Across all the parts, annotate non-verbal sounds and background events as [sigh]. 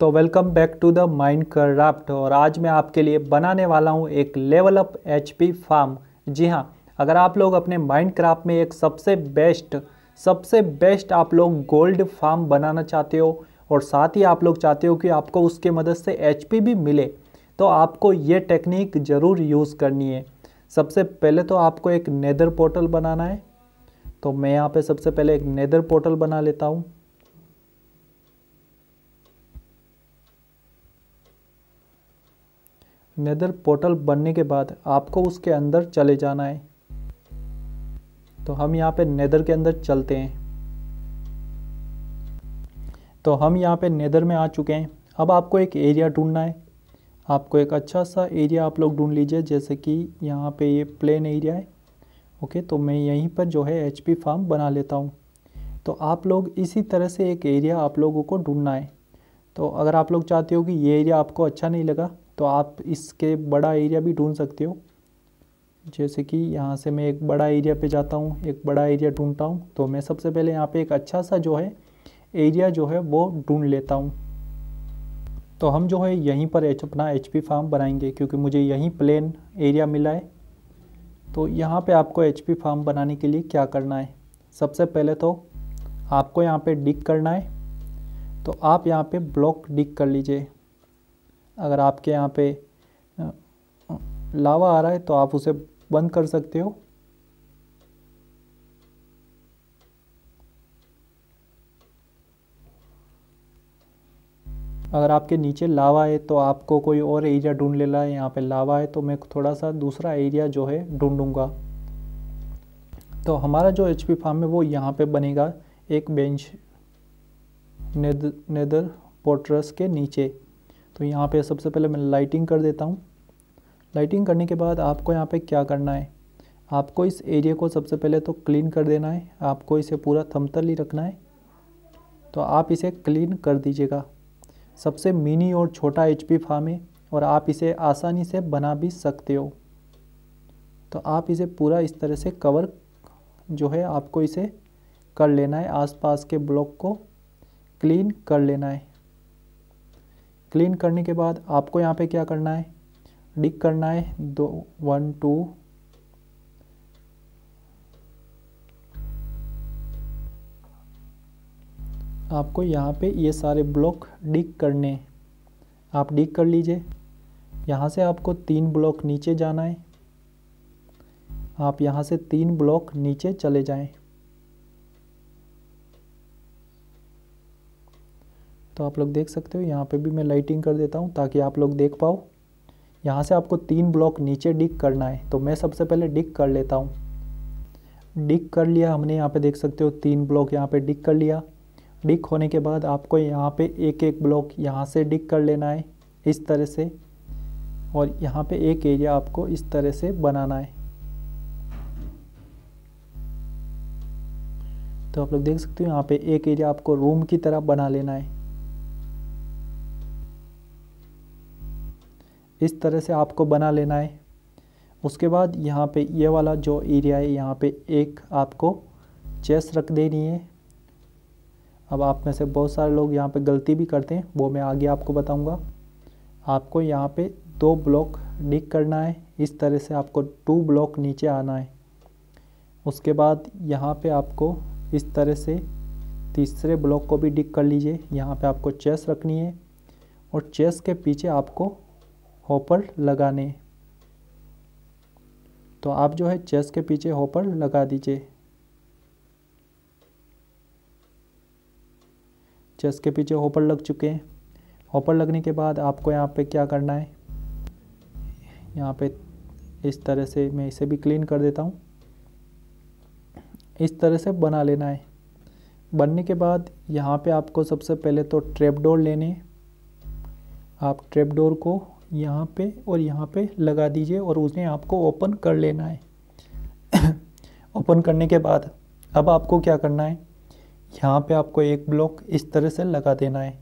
तो welcome back to the Mind Craft और आज मैं आपके लिए बनाने वाला हूँ एक लेवल अप एच फार्म जी हाँ अगर आप लोग अपने माइंड क्राफ्ट में एक सबसे बेस्ट सबसे बेस्ट आप लोग गोल्ड फार्म बनाना चाहते हो और साथ ही आप लोग चाहते हो कि आपको उसके मदद से एच भी मिले तो आपको ये टेक्निक ज़रूर यूज़ करनी है सबसे पहले तो आपको एक नेदर पोर्टल बनाना है तो मैं यहाँ पे सबसे पहले एक नेदर पोर्टल बना लेता हूँ नेदर पोर्टल बनने के बाद आपको उसके अंदर चले जाना है तो हम यहाँ पे नेदर के अंदर चलते हैं तो हम यहाँ पे नेदर में आ चुके हैं अब आपको एक एरिया ढूंढना है आपको एक अच्छा सा एरिया आप लोग ढूंढ लीजिए जैसे कि यहाँ पे ये प्लेन एरिया है ओके तो मैं यहीं पर जो है एच पी फार्म बना लेता हूँ तो आप लोग इसी तरह से एक एरिया आप लोगों को ढूंढना है तो अगर आप लोग चाहते हो कि ये एरिया आपको अच्छा नहीं लगा तो आप इसके बड़ा एरिया भी ढूंढ सकते हो जैसे कि यहाँ से मैं एक बड़ा एरिया पे जाता हूँ एक बड़ा एरिया ढूंढता हूँ तो मैं सबसे पहले यहाँ पे एक अच्छा सा जो है एरिया जो है वो ढूंढ लेता हूँ तो हम जो है यहीं पर एच अपना एच पी फार्म बनाएंगे क्योंकि मुझे यहीं प्लेन एरिया मिला है तो यहाँ पे आपको एच पी फार्म बनाने के लिए क्या करना है सबसे पहले तो आपको यहाँ पर डिक करना है तो आप यहाँ पर ब्लॉक डिक कर लीजिए अगर आपके यहाँ पे लावा आ रहा है तो आप उसे बंद कर सकते हो अगर आपके नीचे लावा है तो आपको कोई और एरिया ढूंढ लेना है यहाँ पे लावा है तो मैं थोड़ा सा दूसरा एरिया जो है ढूंढूंगा तो हमारा जो एच पी फार्म है वो यहाँ पे बनेगा एक बेंच नेदर पोट्रस के नीचे तो यहाँ पे सबसे पहले मैं लाइटिंग कर देता हूँ लाइटिंग करने के बाद आपको यहाँ पे क्या करना है आपको इस एरिया को सबसे पहले तो क्लीन कर देना है आपको इसे पूरा थमतल ही रखना है तो आप इसे क्लीन कर दीजिएगा सबसे मिनी और छोटा एच पी फार्म है और आप इसे आसानी से बना भी सकते हो तो आप इसे पूरा इस तरह से कवर जो है आपको इसे कर लेना है आसपास के ब्लॉक को क्लीन कर लेना है क्लीन करने के बाद आपको यहाँ पे क्या करना है डिक करना है दो वन टू आपको यहाँ पे ये सारे ब्लॉक डिक करने आप डिक कर लीजिए यहाँ से आपको तीन ब्लॉक नीचे जाना है आप यहाँ से तीन ब्लॉक नीचे चले जाएं तो आप लोग देख सकते हो यहाँ पे भी मैं लाइटिंग कर देता हूँ ताकि आप लोग देख पाओ यहाँ से आपको तीन ब्लॉक नीचे डिक करना है तो मैं सबसे पहले डिक कर लेता हूँ डिक कर लिया हमने यहाँ पे देख सकते हो तीन ब्लॉक यहाँ पे डिक कर लिया डिक होने के बाद आपको यहाँ पे एक एक ब्लॉक यहाँ से डिक कर लेना है इस तरह से और यहाँ पे एक एरिया आपको इस तरह से बनाना है तो आप लोग देख सकते हो यहाँ पे एक एरिया आपको रूम की तरह बना लेना है इस तरह से आपको बना लेना है उसके बाद यहाँ पे ये वाला जो एरिया है यहाँ पे एक आपको चेस रख देनी है अब आप में से बहुत सारे लोग यहाँ पे गलती भी करते हैं वो मैं आगे आपको बताऊँगा आपको यहाँ पे दो ब्लॉक डिक करना है इस तरह से आपको टू ब्लॉक नीचे आना है उसके बाद यहाँ पे आपको इस तरह से तीसरे ब्लॉक को भी डिक कर लीजिए यहाँ पे आपको चेस रखनी है और चेस के पीछे आपको होपर लगाने तो आप जो है चेस के पीछे होपर लगा दीजिए चेस के पीछे होपर लग चुके हैं होपर लगने के बाद आपको यहाँ पे क्या करना है यहाँ पे इस तरह से मैं इसे भी क्लीन कर देता हूँ इस तरह से बना लेना है बनने के बाद यहाँ पे आपको सबसे पहले तो ट्रेपडोर लेने आप ट्रेपडोर को यहाँ पे और यहाँ पे लगा दीजिए और उसे आपको ओपन कर लेना है ओपन [coughs] करने के बाद अब आपको क्या करना है यहाँ पे आपको एक ब्लॉक इस तरह से लगा देना है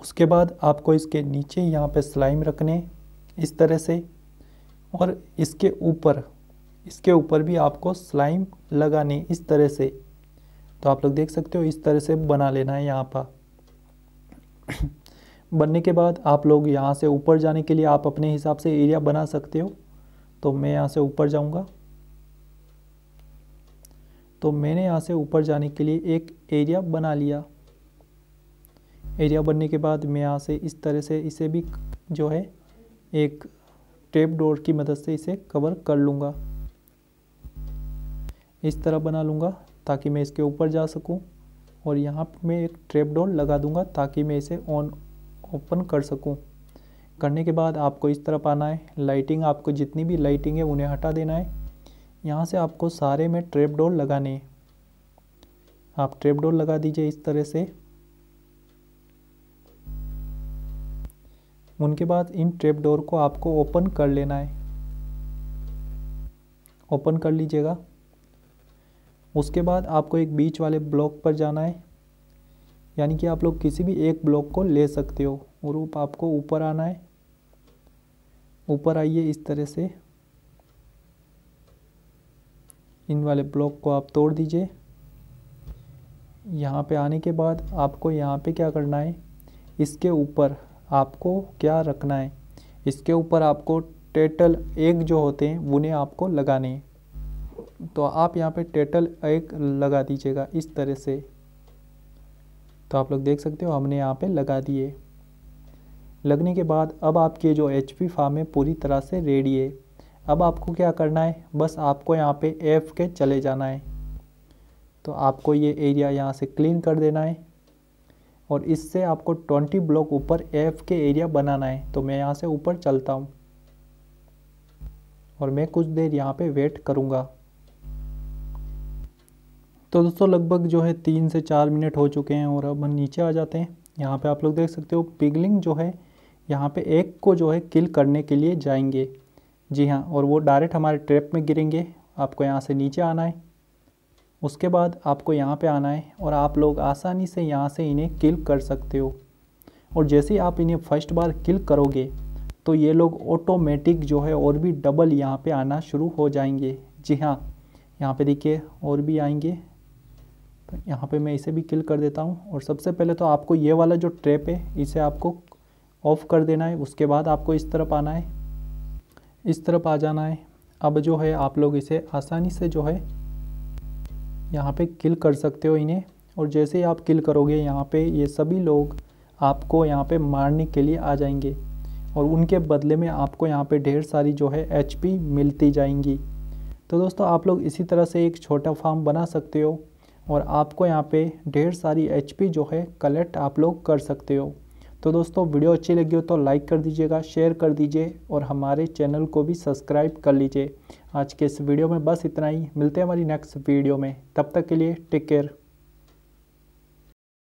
उसके बाद आपको इसके नीचे यहाँ पे स्लाइम रखने इस तरह से और इसके ऊपर इसके ऊपर भी आपको स्लाइम लगाने इस तरह से तो आप लोग देख सकते हो इस तरह से बना लेना है यहाँ पर बनने के बाद आप लोग यहाँ से ऊपर जाने के लिए आप अपने हिसाब से एरिया बना सकते हो तो मैं यहाँ से ऊपर जाऊँगा तो मैंने यहाँ से ऊपर जाने के लिए एक एरिया बना लिया एरिया बनने के बाद मैं यहाँ से इस तरह से इसे भी जो है एक टेप डोर की मदद से इसे कवर कर लूँगा इस तरह बना लूँगा ताकि मैं इसके ऊपर जा सकूँ और यहाँ मैं एक ट्रेप डोर लगा दूँगा ताकि मैं इसे ऑन ओपन कर सकूँ करने के बाद आपको इस तरफ आना है लाइटिंग आपको जितनी भी लाइटिंग है उन्हें हटा देना है यहाँ से आपको सारे में ट्रेप डोर लगाने हैं आप ट्रेप डोर लगा दीजिए इस तरह से उनके बाद इन ट्रेप डोर को आपको ओपन कर लेना है ओपन कर लीजिएगा उसके बाद आपको एक बीच वाले ब्लॉक पर जाना है यानी कि आप लोग किसी भी एक ब्लॉक को ले सकते हो और वो आपको ऊपर आना है ऊपर आइए इस तरह से इन वाले ब्लॉक को आप तोड़ दीजिए यहाँ पे आने के बाद आपको यहाँ पे क्या करना है इसके ऊपर आपको क्या रखना है इसके ऊपर आपको टेटल एक जो होते हैं उन्हें आपको लगाने हैं तो आप यहाँ पे टेटल एक लगा दीजिएगा इस तरह से तो आप लोग देख सकते हो हमने यहाँ पे लगा दिए लगने के बाद अब आपके जो एच पी फार्म है पूरी तरह से रेडी है अब आपको क्या करना है बस आपको यहाँ पे एफ के चले जाना है तो आपको ये एरिया यहाँ से क्लीन कर देना है और इससे आपको 20 ब्लॉक ऊपर एफ के एरिया बनाना है तो मैं यहाँ से ऊपर चलता हूँ और मैं कुछ देर यहाँ पे वेट करूँगा तो दोस्तों लगभग जो है तीन से चार मिनट हो चुके हैं और अब हम नीचे आ जाते हैं यहाँ पे आप लोग देख सकते हो पिगलिंग जो है यहाँ पे एक को जो है किल करने के लिए जाएंगे जी हाँ और वो डायरेक्ट हमारे ट्रैप में गिरेंगे आपको यहाँ से नीचे आना है उसके बाद आपको यहाँ पे आना है और आप लोग आसानी से यहाँ से इन्हें किल कर सकते हो और जैसे ही आप इन्हें फर्स्ट बार किल करोगे तो ये लोग ऑटोमेटिक जो है और भी डबल यहाँ पे आना शुरू हो जाएंगे जी हाँ यहाँ पे देखिए और भी आएंगे तो यहाँ पे मैं इसे भी किल कर देता हूँ और सबसे पहले तो आपको ये वाला जो ट्रैप है इसे आपको ऑफ कर देना है उसके बाद आपको इस तरफ आना है इस तरफ आ जाना है अब जो है आप लोग इसे आसानी से जो है यहाँ पे किल कर सकते हो इन्हें और जैसे ही आप किल करोगे यहाँ पे ये सभी लोग आपको यहाँ पे मारने के लिए आ जाएंगे और उनके बदले में आपको यहाँ पे ढेर सारी जो है एच मिलती जाएंगी तो दोस्तों आप लोग इसी तरह से एक छोटा फार्म बना सकते हो और आपको यहाँ पे ढेर सारी एच जो है कलेक्ट आप लोग कर सकते हो तो दोस्तों वीडियो अच्छी लगी हो तो लाइक कर दीजिएगा शेयर कर दीजिए और हमारे चैनल को भी सब्सक्राइब कर लीजिए आज के इस वीडियो में बस इतना ही मिलते हैं हमारी नेक्स्ट वीडियो में तब तक के लिए टेक केयर